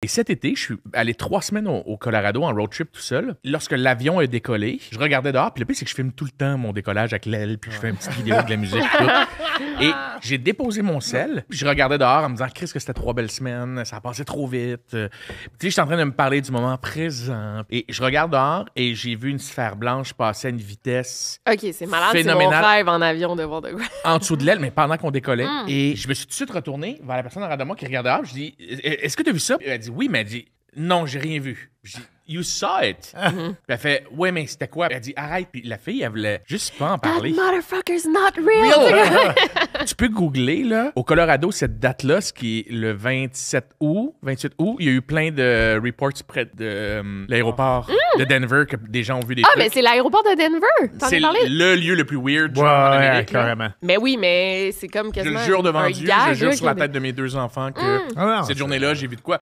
Et cet été, je suis allé trois semaines au, Colorado en road trip tout seul. Lorsque l'avion est décollé, je regardais dehors. Puis le pire, c'est que je filme tout le temps mon décollage avec l'aile, puis je fais une petite vidéo de la musique. Et j'ai déposé mon sel, puis je regardais dehors en me disant, Chris, que c'était trois belles semaines, ça passait trop vite. Puis, euh, tu sais, je suis en train de me parler du moment présent. Et je regarde dehors et j'ai vu une sphère blanche passer à une vitesse. OK, c'est malade, c'est rêve en avion de voir de en dessous de l'aile, mais pendant qu'on décollait. Hmm. Et je me suis tout de suite retourné vers la personne en de moi qui regardait dehors. Je dis, e-, Est-ce que tu as vu ça? oui, mais elle dit non, j'ai rien vu. You saw it. Mhm. Puis elle fait, ouais, mais c'était quoi? Elle dit, arrête. Puis la fille, elle voulait juste pas en parler. That motherfucker's not real. tu peux googler, là. Au Colorado, cette date-là, ce qui est le 27 août, 28 août, il y a eu plein de reports près de euh, l'aéroport ah. hmm. de Denver que des gens ont vu des Ah, mais c'est l'aéroport de Denver. T'en c'est le lieu le plus weird. Ouais, carrément. Mais oui, mais c'est comme quasiment. Je le jure devant Dieu, je jure sur la tête de mes deux enfants que hmm. ah cette journée-là, j'ai vu de quoi.